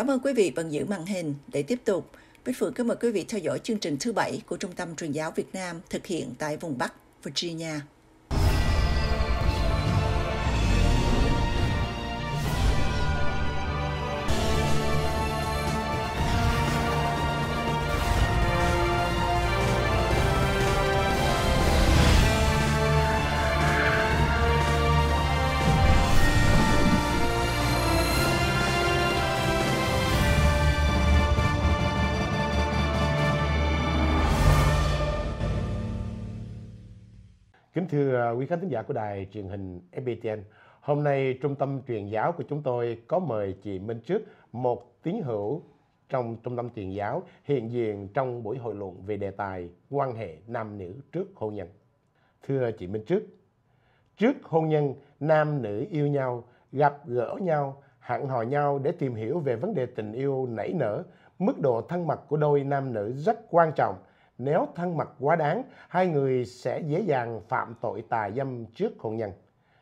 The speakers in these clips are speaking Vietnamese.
Cảm ơn quý vị vẫn giữ màn hình để tiếp tục. Bích Phượng kính mời quý vị theo dõi chương trình thứ bảy của Trung tâm Truyền giáo Việt Nam thực hiện tại vùng Bắc Virginia. Kính thưa à, quý khán thính giả của đài truyền hình fbtn, hôm nay trung tâm truyền giáo của chúng tôi có mời chị Minh Trước, một tín hữu trong trung tâm truyền giáo hiện diện trong buổi hội luận về đề tài quan hệ nam nữ trước hôn nhân. Thưa chị Minh Trước, trước hôn nhân nam nữ yêu nhau, gặp gỡ nhau, hẹn hò nhau để tìm hiểu về vấn đề tình yêu nảy nở, mức độ thân mật của đôi nam nữ rất quan trọng nếu thân mật quá đáng, hai người sẽ dễ dàng phạm tội tà dâm trước hôn nhân.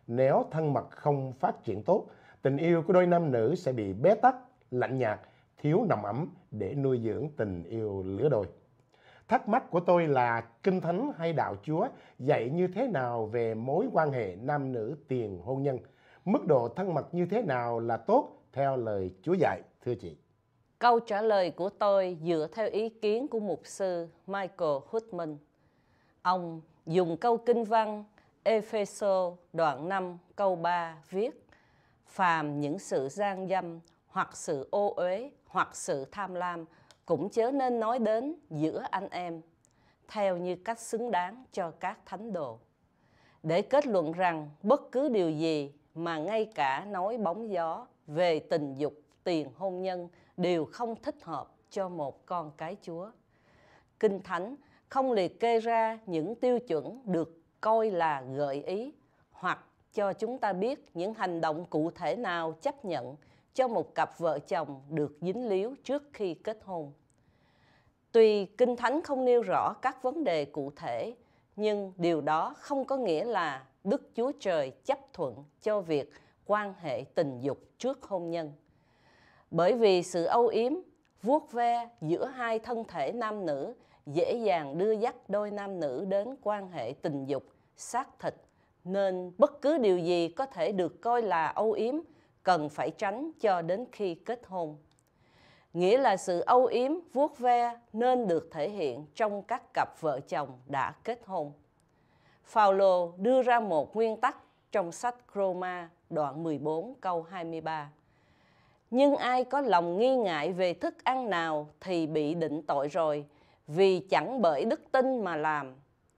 Nếu thân mật không phát triển tốt, tình yêu của đôi nam nữ sẽ bị bế tắc, lạnh nhạt, thiếu nồng ấm để nuôi dưỡng tình yêu lứa đôi. Thắc mắc của tôi là Kinh Thánh hay Đạo Chúa dạy như thế nào về mối quan hệ nam nữ tiền hôn nhân? Mức độ thân mật như thế nào là tốt theo lời Chúa dạy, thưa chị? Câu trả lời của tôi dựa theo ý kiến của mục sư Michael Hutman. Ông dùng câu kinh văn Epheso đoạn 5 câu 3 viết Phàm những sự gian dâm hoặc sự ô uế hoặc sự tham lam cũng chớ nên nói đến giữa anh em theo như cách xứng đáng cho các thánh đồ để kết luận rằng bất cứ điều gì mà ngay cả nói bóng gió về tình dục tiền hôn nhân đều không thích hợp cho một con cái Chúa. Kinh Thánh không liệt kê ra những tiêu chuẩn được coi là gợi ý hoặc cho chúng ta biết những hành động cụ thể nào chấp nhận cho một cặp vợ chồng được dính líu trước khi kết hôn. Tuy Kinh Thánh không nêu rõ các vấn đề cụ thể, nhưng điều đó không có nghĩa là Đức Chúa Trời chấp thuận cho việc quan hệ tình dục trước hôn nhân bởi vì sự âu yếm vuốt ve giữa hai thân thể nam nữ dễ dàng đưa dắt đôi nam nữ đến quan hệ tình dục xác thịt nên bất cứ điều gì có thể được coi là âu yếm cần phải tránh cho đến khi kết hôn nghĩa là sự âu yếm vuốt ve nên được thể hiện trong các cặp vợ chồng đã kết hôn Paulo đưa ra một nguyên tắc trong sách Roma đoạn 14 câu 23 nhưng ai có lòng nghi ngại về thức ăn nào thì bị định tội rồi, vì chẳng bởi đức tin mà làm.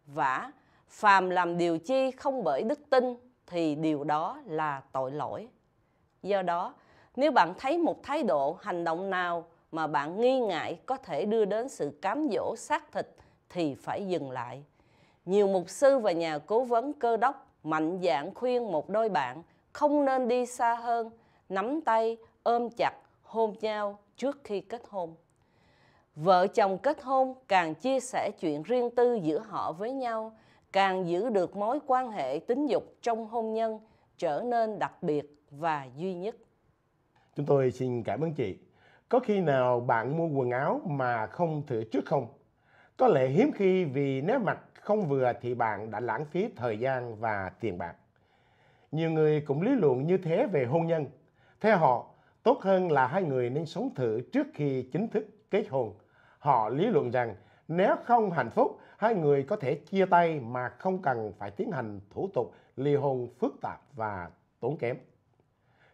Vả, phàm làm điều chi không bởi đức tin thì điều đó là tội lỗi. Do đó, nếu bạn thấy một thái độ hành động nào mà bạn nghi ngại có thể đưa đến sự cám dỗ xác thịt thì phải dừng lại. Nhiều mục sư và nhà cố vấn cơ đốc mạnh dạn khuyên một đôi bạn không nên đi xa hơn, nắm tay ôm chặt, hôn nhau trước khi kết hôn. Vợ chồng kết hôn càng chia sẻ chuyện riêng tư giữa họ với nhau, càng giữ được mối quan hệ tính dục trong hôn nhân trở nên đặc biệt và duy nhất. Chúng tôi xin cảm ơn chị. Có khi nào bạn mua quần áo mà không thử trước không? Có lẽ hiếm khi vì nếu mặt không vừa thì bạn đã lãng phí thời gian và tiền bạc. Nhiều người cũng lý luận như thế về hôn nhân. Theo họ, Tốt hơn là hai người nên sống thử trước khi chính thức kết hôn. Họ lý luận rằng nếu không hạnh phúc, hai người có thể chia tay mà không cần phải tiến hành thủ tục ly hôn phức tạp và tốn kém.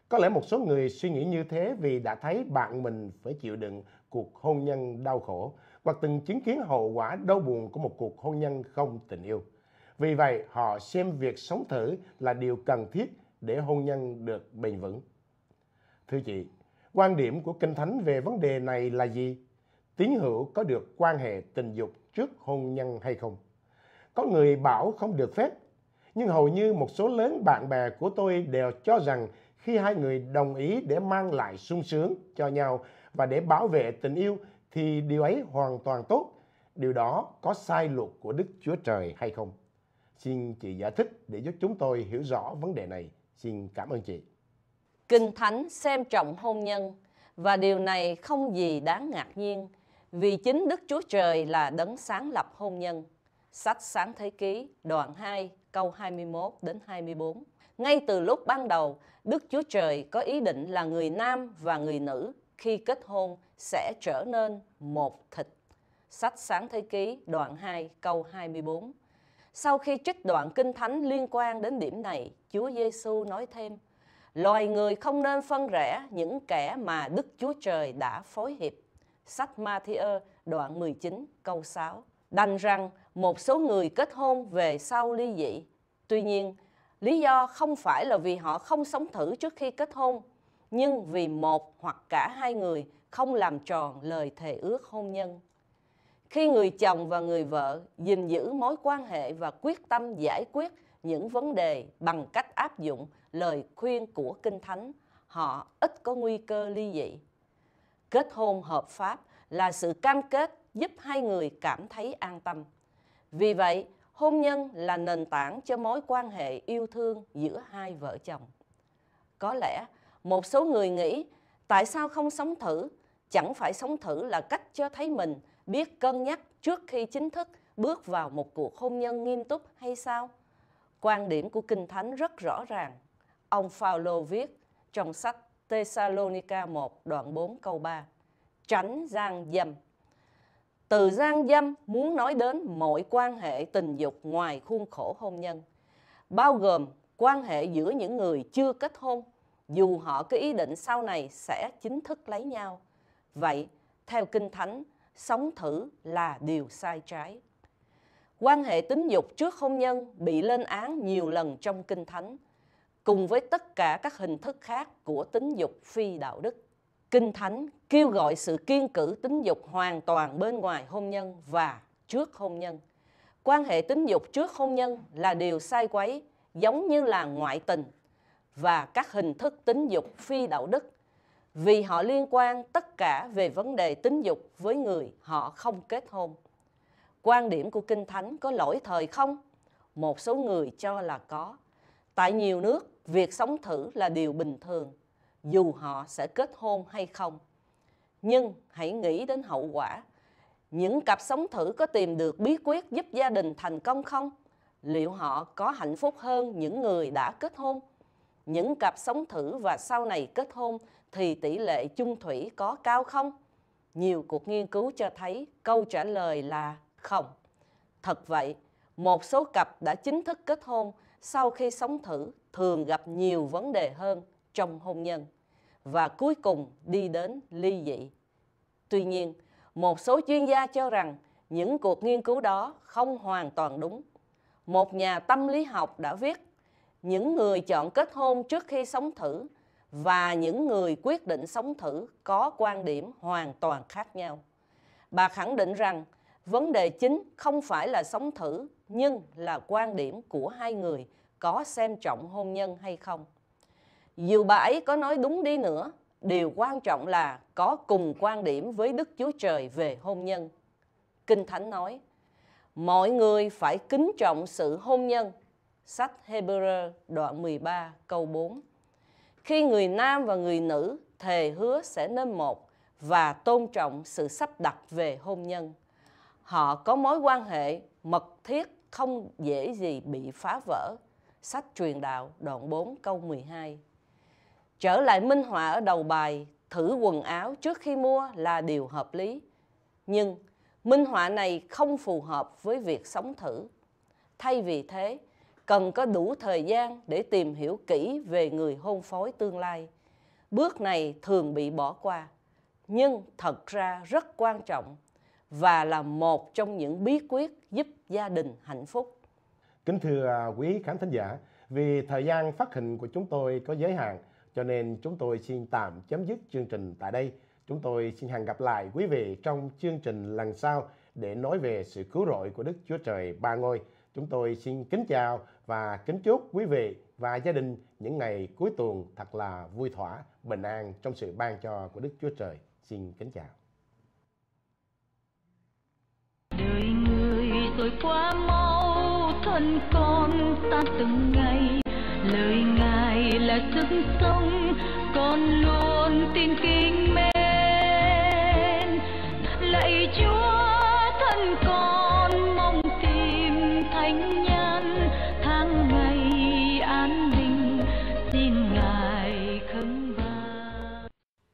Có lẽ một số người suy nghĩ như thế vì đã thấy bạn mình phải chịu đựng cuộc hôn nhân đau khổ hoặc từng chứng kiến hậu quả đau buồn của một cuộc hôn nhân không tình yêu. Vì vậy, họ xem việc sống thử là điều cần thiết để hôn nhân được bền vững. Thưa chị, quan điểm của Kinh Thánh về vấn đề này là gì? Tín hữu có được quan hệ tình dục trước hôn nhân hay không? Có người bảo không được phép, nhưng hầu như một số lớn bạn bè của tôi đều cho rằng khi hai người đồng ý để mang lại sung sướng cho nhau và để bảo vệ tình yêu thì điều ấy hoàn toàn tốt. Điều đó có sai luật của Đức Chúa Trời hay không? Xin chị giải thích để giúp chúng tôi hiểu rõ vấn đề này. Xin cảm ơn chị. Kinh Thánh xem trọng hôn nhân và điều này không gì đáng ngạc nhiên vì chính Đức Chúa Trời là đấng sáng lập hôn nhân. Sách Sáng Thế Ký đoạn 2 câu 21 đến 24. Ngay từ lúc ban đầu, Đức Chúa Trời có ý định là người nam và người nữ khi kết hôn sẽ trở nên một thịt. Sách Sáng Thế Ký đoạn 2 câu 24. Sau khi trích đoạn Kinh Thánh liên quan đến điểm này, Chúa Giêsu nói thêm: loài người không nên phân rẽ những kẻ mà Đức Chúa Trời đã phối hiệp. Sách Matthew đoạn 19 câu 6. Đành rằng một số người kết hôn về sau ly dị. Tuy nhiên, lý do không phải là vì họ không sống thử trước khi kết hôn, nhưng vì một hoặc cả hai người không làm tròn lời thề ước hôn nhân. Khi người chồng và người vợ gìn giữ mối quan hệ và quyết tâm giải quyết những vấn đề bằng cách áp dụng lời khuyên của Kinh Thánh, họ ít có nguy cơ ly dị. Kết hôn hợp pháp là sự cam kết giúp hai người cảm thấy an tâm. Vì vậy, hôn nhân là nền tảng cho mối quan hệ yêu thương giữa hai vợ chồng. Có lẽ một số người nghĩ tại sao không sống thử? Chẳng phải sống thử là cách cho thấy mình biết cân nhắc trước khi chính thức bước vào một cuộc hôn nhân nghiêm túc hay sao? Quan điểm của Kinh Thánh rất rõ ràng. Ông Phaolô viết trong sách Thessalonica 1 đoạn 4 câu 3 Tránh gian dâm Từ gian dâm muốn nói đến mọi quan hệ tình dục ngoài khuôn khổ hôn nhân bao gồm quan hệ giữa những người chưa kết hôn dù họ có ý định sau này sẽ chính thức lấy nhau. Vậy, theo Kinh Thánh, sống thử là điều sai trái. Quan hệ tính dục trước hôn nhân bị lên án nhiều lần trong Kinh Thánh cùng với tất cả các hình thức khác của tính dục phi đạo đức. Kinh Thánh kêu gọi sự kiên cử tính dục hoàn toàn bên ngoài hôn nhân và trước hôn nhân. Quan hệ tính dục trước hôn nhân là điều sai quấy, giống như là ngoại tình và các hình thức tính dục phi đạo đức vì họ liên quan tất cả về vấn đề tính dục với người họ không kết hôn. Quan điểm của Kinh Thánh có lỗi thời không? Một số người cho là có. Tại nhiều nước, việc sống thử là điều bình thường dù họ sẽ kết hôn hay không nhưng hãy nghĩ đến hậu quả những cặp sống thử có tìm được bí quyết giúp gia đình thành công không liệu họ có hạnh phúc hơn những người đã kết hôn những cặp sống thử và sau này kết hôn thì tỷ lệ chung thủy có cao không nhiều cuộc nghiên cứu cho thấy câu trả lời là không thật vậy một số cặp đã chính thức kết hôn sau khi sống thử thường gặp nhiều vấn đề hơn trong hôn nhân và cuối cùng đi đến ly dị. Tuy nhiên, một số chuyên gia cho rằng những cuộc nghiên cứu đó không hoàn toàn đúng. Một nhà tâm lý học đã viết, những người chọn kết hôn trước khi sống thử và những người quyết định sống thử có quan điểm hoàn toàn khác nhau. Bà khẳng định rằng vấn đề chính không phải là sống thử nhưng là quan điểm của hai người có xem trọng hôn nhân hay không. Dù bà ấy có nói đúng đi nữa, điều quan trọng là có cùng quan điểm với Đức Chúa Trời về hôn nhân. Kinh Thánh nói, mọi người phải kính trọng sự hôn nhân. Sách Hebrew đoạn 13 câu 4 Khi người nam và người nữ thề hứa sẽ nên một và tôn trọng sự sắp đặt về hôn nhân. Họ có mối quan hệ mật thiết không dễ gì bị phá vỡ. Sách truyền đạo đoạn 4 câu 12 Trở lại minh họa ở đầu bài, thử quần áo trước khi mua là điều hợp lý. Nhưng minh họa này không phù hợp với việc sống thử. Thay vì thế, cần có đủ thời gian để tìm hiểu kỹ về người hôn phối tương lai. Bước này thường bị bỏ qua, nhưng thật ra rất quan trọng và là một trong những bí quyết giúp gia đình hạnh phúc. Kính thưa à, quý khán thính giả, vì thời gian phát hình của chúng tôi có giới hạn cho nên chúng tôi xin tạm chấm dứt chương trình tại đây. Chúng tôi xin hẹn gặp lại quý vị trong chương trình lần sau để nói về sự cứu rỗi của Đức Chúa Trời Ba Ngôi. Chúng tôi xin kính chào và kính chúc quý vị và gia đình những ngày cuối tuần thật là vui thỏa, bình an trong sự ban cho của Đức Chúa Trời. Xin kính chào. rồi quá mau thân con ta từng ngày lời ngài là sức sống con luôn tin kính mẹ.